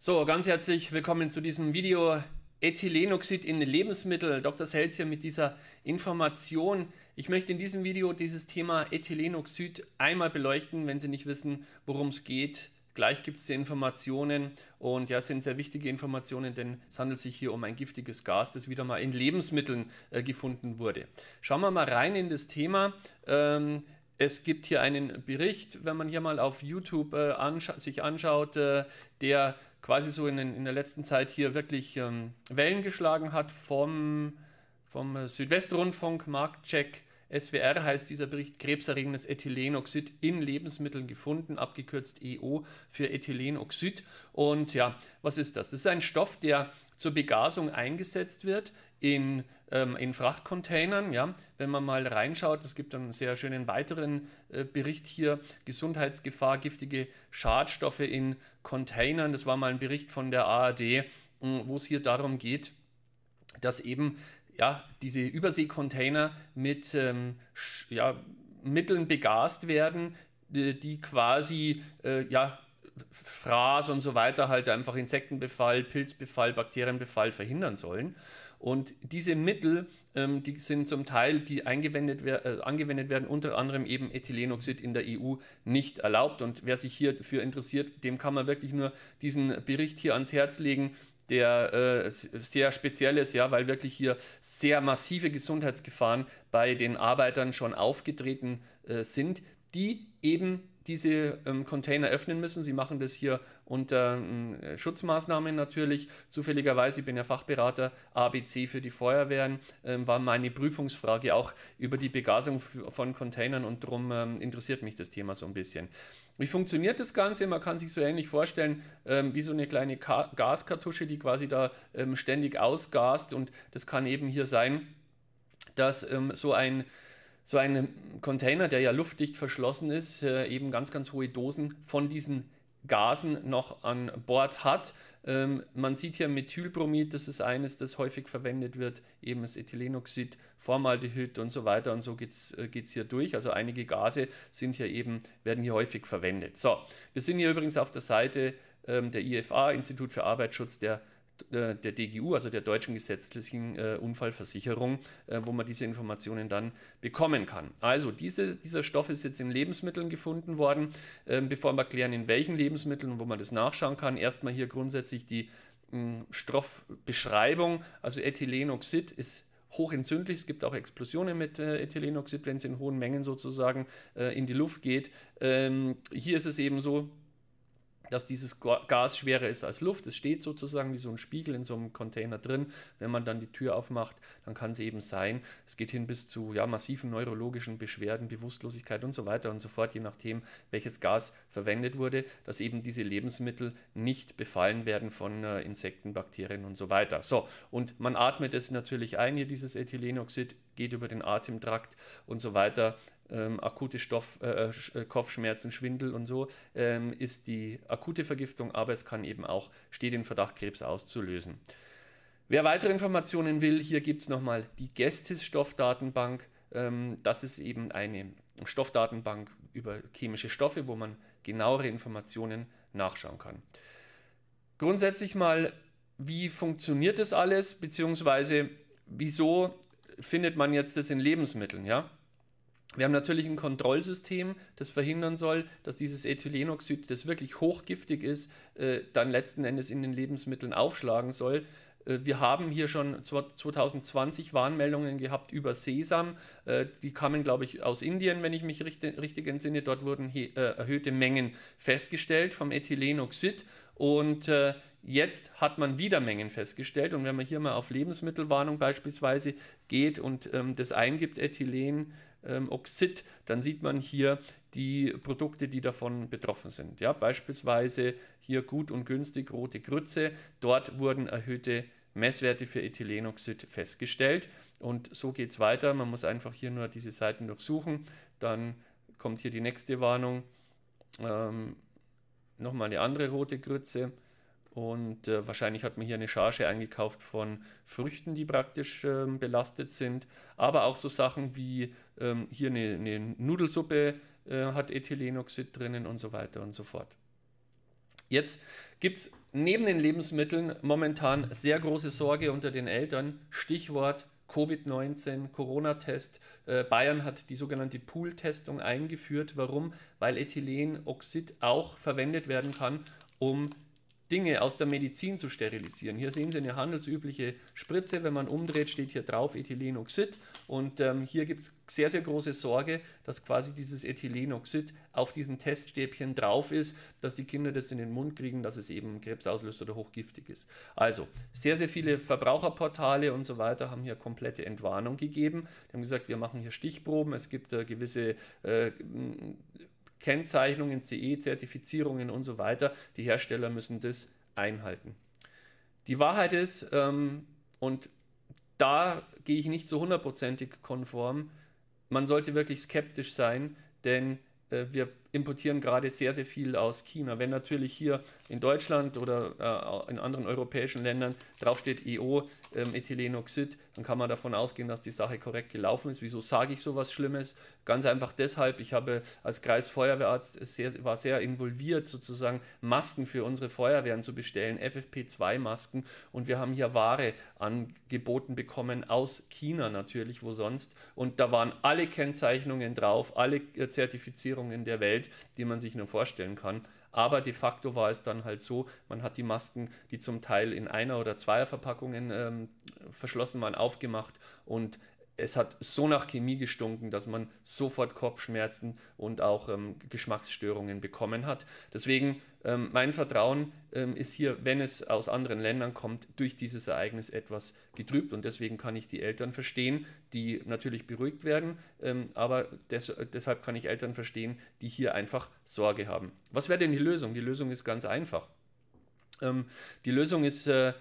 So, ganz herzlich willkommen zu diesem Video Ethylenoxid in Lebensmittel. Dr. Selz mit dieser Information. Ich möchte in diesem Video dieses Thema Ethylenoxid einmal beleuchten. Wenn Sie nicht wissen, worum es geht, gleich gibt es die Informationen. Und ja, es sind sehr wichtige Informationen, denn es handelt sich hier um ein giftiges Gas, das wieder mal in Lebensmitteln äh, gefunden wurde. Schauen wir mal rein in das Thema. Ähm, es gibt hier einen Bericht, wenn man hier mal auf YouTube äh, ansch sich anschaut, äh, der quasi so in, in der letzten Zeit hier wirklich ähm, Wellen geschlagen hat vom, vom äh, Südwestrundfunk, Marktcheck. SWR heißt dieser Bericht krebserregendes Ethylenoxid in Lebensmitteln gefunden, abgekürzt EO für Ethylenoxid. Und ja, was ist das? Das ist ein Stoff, der zur Begasung eingesetzt wird in, ähm, in Frachtcontainern. Ja? Wenn man mal reinschaut, es gibt einen sehr schönen weiteren äh, Bericht hier, Gesundheitsgefahr, giftige Schadstoffe in Containern. Das war mal ein Bericht von der ARD, wo es hier darum geht, dass eben ja, diese Überseekontainer mit ähm, ja, Mitteln begast werden, die, äh, die quasi äh, ja, Fraß und so weiter halt einfach Insektenbefall, Pilzbefall, Bakterienbefall verhindern sollen. Und diese Mittel, ähm, die sind zum Teil, die eingewendet wer äh, angewendet werden, unter anderem eben Ethylenoxid in der EU nicht erlaubt. Und wer sich hierfür interessiert, dem kann man wirklich nur diesen Bericht hier ans Herz legen der äh, sehr speziell ist, ja, weil wirklich hier sehr massive Gesundheitsgefahren bei den Arbeitern schon aufgetreten äh, sind, die eben diese ähm, Container öffnen müssen. Sie machen das hier unter äh, Schutzmaßnahmen natürlich. Zufälligerweise, ich bin ja Fachberater ABC für die Feuerwehren, ähm, war meine Prüfungsfrage auch über die Begasung von Containern und darum ähm, interessiert mich das Thema so ein bisschen. Wie funktioniert das Ganze? Man kann sich so ähnlich vorstellen ähm, wie so eine kleine Ka Gaskartusche, die quasi da ähm, ständig ausgast und das kann eben hier sein, dass ähm, so ein so ein Container, der ja luftdicht verschlossen ist, äh, eben ganz, ganz hohe Dosen von diesen Gasen noch an Bord hat. Ähm, man sieht hier Methylbromid, das ist eines, das häufig verwendet wird, eben das Ethylenoxid, Formaldehyd und so weiter und so geht es äh, hier durch. Also einige Gase sind hier eben, werden hier häufig verwendet. So, wir sind hier übrigens auf der Seite ähm, der IFA, Institut für Arbeitsschutz der äh, der DGU, also der deutschen gesetzlichen äh, Unfallversicherung, äh, wo man diese Informationen dann bekommen kann. Also diese, dieser Stoff ist jetzt in Lebensmitteln gefunden worden. Ähm, bevor wir klären, in welchen Lebensmitteln, und wo man das nachschauen kann, erstmal hier grundsätzlich die mh, hm, Stoffbeschreibung. Also Ethylenoxid ist hochentzündlich. Es gibt auch Explosionen mit äh, Ethylenoxid, wenn es in hohen Mengen sozusagen äh, in die Luft geht. Ähm, hier ist es eben so, dass dieses Gas schwerer ist als Luft. Es steht sozusagen wie so ein Spiegel in so einem Container drin. Wenn man dann die Tür aufmacht, dann kann es eben sein, es geht hin bis zu ja, massiven neurologischen Beschwerden, Bewusstlosigkeit und so weiter und so fort, je nachdem, welches Gas verwendet wurde, dass eben diese Lebensmittel nicht befallen werden von äh, Insekten, Bakterien und so weiter. So, und man atmet es natürlich ein, hier dieses Ethylenoxid geht über den Atemtrakt und so weiter ähm, akute Stoff, äh, äh, äh, Kopfschmerzen, Schwindel und so, ähm, ist die akute Vergiftung, aber es kann eben auch, steht im Verdacht, Krebs auszulösen. Wer weitere Informationen will, hier gibt es nochmal die Gestis-Stoffdatenbank. Ähm, das ist eben eine Stoffdatenbank über chemische Stoffe, wo man genauere Informationen nachschauen kann. Grundsätzlich mal, wie funktioniert das alles, beziehungsweise wieso findet man jetzt das in Lebensmitteln, ja? Wir haben natürlich ein Kontrollsystem, das verhindern soll, dass dieses Ethylenoxid, das wirklich hochgiftig ist, äh, dann letzten Endes in den Lebensmitteln aufschlagen soll. Äh, wir haben hier schon 2020 Warnmeldungen gehabt über Sesam. Äh, die kamen, glaube ich, aus Indien, wenn ich mich richtig, richtig entsinne. Dort wurden äh, erhöhte Mengen festgestellt vom Ethylenoxid. Und äh, Jetzt hat man wieder Mengen festgestellt und wenn man hier mal auf Lebensmittelwarnung beispielsweise geht und ähm, das eingibt Ethylenoxid, ähm, dann sieht man hier die Produkte, die davon betroffen sind. Ja, beispielsweise hier gut und günstig rote Grütze. Dort wurden erhöhte Messwerte für Ethylenoxid festgestellt und so geht es weiter. Man muss einfach hier nur diese Seiten durchsuchen. Dann kommt hier die nächste Warnung. Ähm, Nochmal eine andere rote Grütze und äh, wahrscheinlich hat man hier eine Charge eingekauft von Früchten, die praktisch ähm, belastet sind. Aber auch so Sachen wie ähm, hier eine, eine Nudelsuppe äh, hat Ethylenoxid drinnen und so weiter und so fort. Jetzt gibt es neben den Lebensmitteln momentan sehr große Sorge unter den Eltern. Stichwort Covid-19, Corona-Test. Äh, Bayern hat die sogenannte Pool-Testung eingeführt. Warum? Weil Ethylenoxid auch verwendet werden kann, um Dinge aus der Medizin zu sterilisieren. Hier sehen Sie eine handelsübliche Spritze. Wenn man umdreht, steht hier drauf Ethylenoxid. Und ähm, hier gibt es sehr, sehr große Sorge, dass quasi dieses Ethylenoxid auf diesen Teststäbchen drauf ist, dass die Kinder das in den Mund kriegen, dass es eben Krebs auslöst oder hochgiftig ist. Also sehr, sehr viele Verbraucherportale und so weiter haben hier komplette Entwarnung gegeben. Die haben gesagt, wir machen hier Stichproben. Es gibt äh, gewisse äh, Kennzeichnungen, CE-Zertifizierungen und so weiter. Die Hersteller müssen das einhalten. Die Wahrheit ist, ähm, und da gehe ich nicht so hundertprozentig konform, man sollte wirklich skeptisch sein, denn äh, wir importieren gerade sehr, sehr viel aus China. Wenn natürlich hier in Deutschland oder äh, in anderen europäischen Ländern draufsteht EO, ähm, Ethylenoxid, dann kann man davon ausgehen, dass die Sache korrekt gelaufen ist. Wieso sage ich so was Schlimmes? Ganz einfach deshalb, ich habe als Kreisfeuerwehrarzt sehr, war sehr involviert, sozusagen Masken für unsere Feuerwehren zu bestellen, FFP2-Masken. Und wir haben hier Ware angeboten bekommen aus China natürlich, wo sonst. Und da waren alle Kennzeichnungen drauf, alle äh, Zertifizierungen der Welt. Welt, die man sich nur vorstellen kann. Aber de facto war es dann halt so, man hat die Masken, die zum Teil in einer oder zweier Verpackungen ähm, verschlossen waren, aufgemacht und es hat so nach Chemie gestunken, dass man sofort Kopfschmerzen und auch ähm, Geschmacksstörungen bekommen hat. Deswegen ähm, mein Vertrauen ähm, ist hier, wenn es aus anderen Ländern kommt, durch dieses Ereignis etwas getrübt und deswegen kann ich die Eltern verstehen, die natürlich beruhigt werden, ähm, aber des, deshalb kann ich Eltern verstehen, die hier einfach Sorge haben. Was wäre denn die Lösung? Die Lösung ist ganz einfach. Ähm, die Lösung ist äh,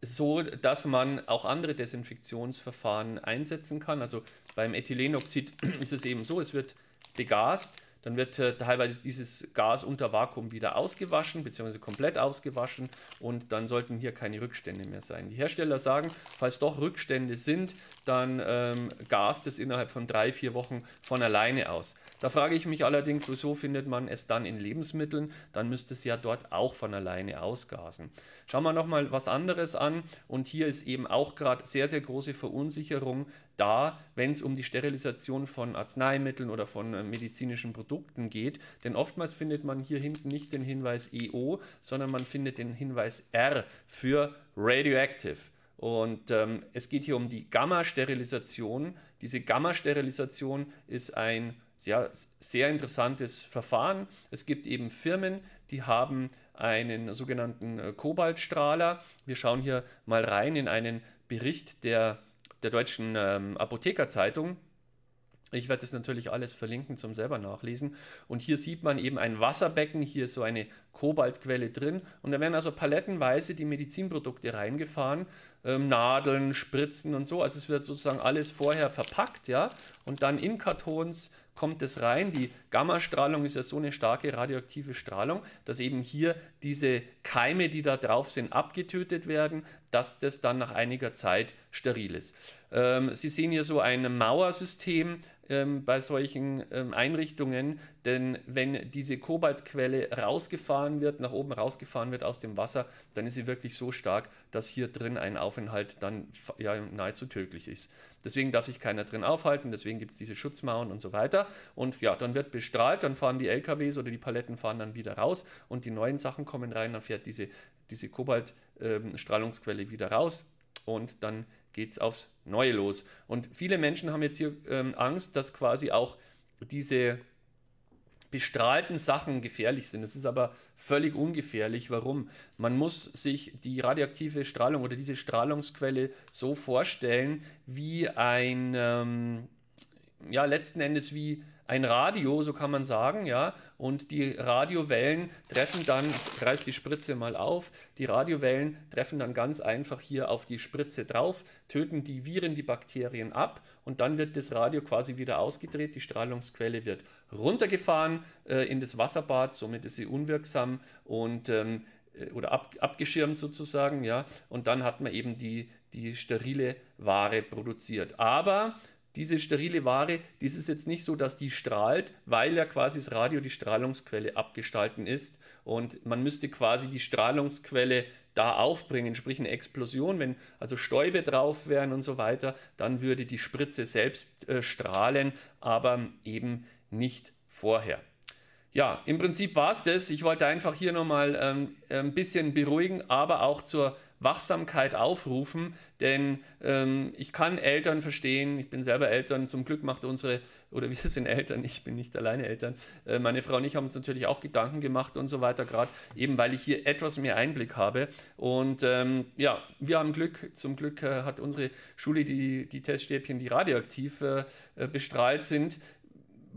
so, dass man auch andere Desinfektionsverfahren einsetzen kann. Also beim Ethylenoxid ist es eben so, es wird begast dann wird äh, teilweise dieses Gas unter Vakuum wieder ausgewaschen, beziehungsweise komplett ausgewaschen und dann sollten hier keine Rückstände mehr sein. Die Hersteller sagen, falls doch Rückstände sind, dann ähm, gast es innerhalb von drei, vier Wochen von alleine aus. Da frage ich mich allerdings, wieso findet man es dann in Lebensmitteln? Dann müsste es ja dort auch von alleine ausgasen. Schauen wir nochmal was anderes an. Und hier ist eben auch gerade sehr, sehr große Verunsicherung da, wenn es um die Sterilisation von Arzneimitteln oder von äh, medizinischen Produkten geht. Denn oftmals findet man hier hinten nicht den Hinweis EO, sondern man findet den Hinweis R für Radioactive. Und ähm, es geht hier um die Gamma-Sterilisation. Diese Gamma-Sterilisation ist ein ja, sehr interessantes Verfahren. Es gibt eben Firmen, die haben einen sogenannten äh, Kobaltstrahler. Wir schauen hier mal rein in einen Bericht der, der Deutschen ähm, Apothekerzeitung. Ich werde das natürlich alles verlinken zum selber nachlesen. Und hier sieht man eben ein Wasserbecken, hier ist so eine Kobaltquelle drin. Und da werden also palettenweise die Medizinprodukte reingefahren, ähm, Nadeln, Spritzen und so. Also es wird sozusagen alles vorher verpackt, ja. Und dann in Kartons kommt es rein. Die Gammastrahlung ist ja so eine starke radioaktive Strahlung, dass eben hier diese Keime, die da drauf sind, abgetötet werden, dass das dann nach einiger Zeit steril ist. Ähm, Sie sehen hier so ein Mauersystem, ähm, bei solchen ähm, Einrichtungen, denn wenn diese Kobaltquelle rausgefahren wird, nach oben rausgefahren wird aus dem Wasser, dann ist sie wirklich so stark, dass hier drin ein Aufenthalt dann ja, nahezu tödlich ist. Deswegen darf sich keiner drin aufhalten, deswegen gibt es diese Schutzmauern und so weiter. Und ja, dann wird bestrahlt, dann fahren die LKWs oder die Paletten fahren dann wieder raus und die neuen Sachen kommen rein, dann fährt diese, diese Kobaltstrahlungsquelle ähm, wieder raus und dann geht es aufs Neue los. Und viele Menschen haben jetzt hier ähm, Angst, dass quasi auch diese bestrahlten Sachen gefährlich sind. Es ist aber völlig ungefährlich. Warum? Man muss sich die radioaktive Strahlung oder diese Strahlungsquelle so vorstellen, wie ein, ähm, ja, letzten Endes wie ein Radio, so kann man sagen, ja, und die Radiowellen treffen dann, ich reiß die Spritze mal auf, die Radiowellen treffen dann ganz einfach hier auf die Spritze drauf, töten die Viren, die Bakterien ab und dann wird das Radio quasi wieder ausgedreht, die Strahlungsquelle wird runtergefahren äh, in das Wasserbad, somit ist sie unwirksam und ähm, äh, oder ab, abgeschirmt sozusagen, ja, und dann hat man eben die, die sterile Ware produziert. Aber diese sterile Ware, das ist jetzt nicht so, dass die strahlt, weil ja quasi das Radio die Strahlungsquelle abgestalten ist. Und man müsste quasi die Strahlungsquelle da aufbringen, sprich eine Explosion, wenn also Stäube drauf wären und so weiter, dann würde die Spritze selbst äh, strahlen, aber eben nicht vorher. Ja, im Prinzip war es das. Ich wollte einfach hier nochmal ähm, ein bisschen beruhigen, aber auch zur Wachsamkeit aufrufen, denn ähm, ich kann Eltern verstehen, ich bin selber Eltern, zum Glück macht unsere, oder wir sind Eltern, ich bin nicht alleine Eltern, äh, meine Frau und ich haben uns natürlich auch Gedanken gemacht und so weiter, gerade eben weil ich hier etwas mehr Einblick habe. Und ähm, ja, wir haben Glück, zum Glück äh, hat unsere Schule die, die Teststäbchen, die radioaktiv äh, äh bestrahlt sind,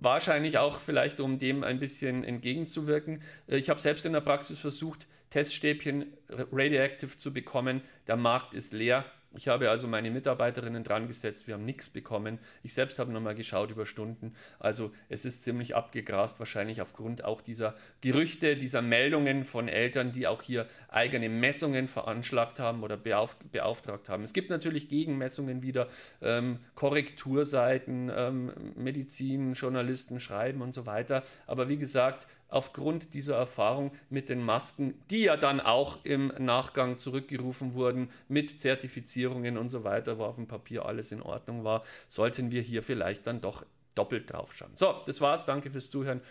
Wahrscheinlich auch vielleicht, um dem ein bisschen entgegenzuwirken. Äh, ich habe selbst in der Praxis versucht, Teststäbchen radioactive zu bekommen. Der Markt ist leer. Ich habe also meine Mitarbeiterinnen dran gesetzt, wir haben nichts bekommen. Ich selbst habe nochmal geschaut über Stunden. Also es ist ziemlich abgegrast, wahrscheinlich aufgrund auch dieser Gerüchte, dieser Meldungen von Eltern, die auch hier eigene Messungen veranschlagt haben oder beauf beauftragt haben. Es gibt natürlich Gegenmessungen wieder, ähm, Korrekturseiten, ähm, Medizin, Journalisten schreiben und so weiter. Aber wie gesagt, aufgrund dieser Erfahrung mit den Masken, die ja dann auch im Nachgang zurückgerufen wurden mit Zertifizierungen und so weiter, wo auf dem Papier alles in Ordnung war, sollten wir hier vielleicht dann doch doppelt drauf schauen. So, das war's. Danke fürs Zuhören.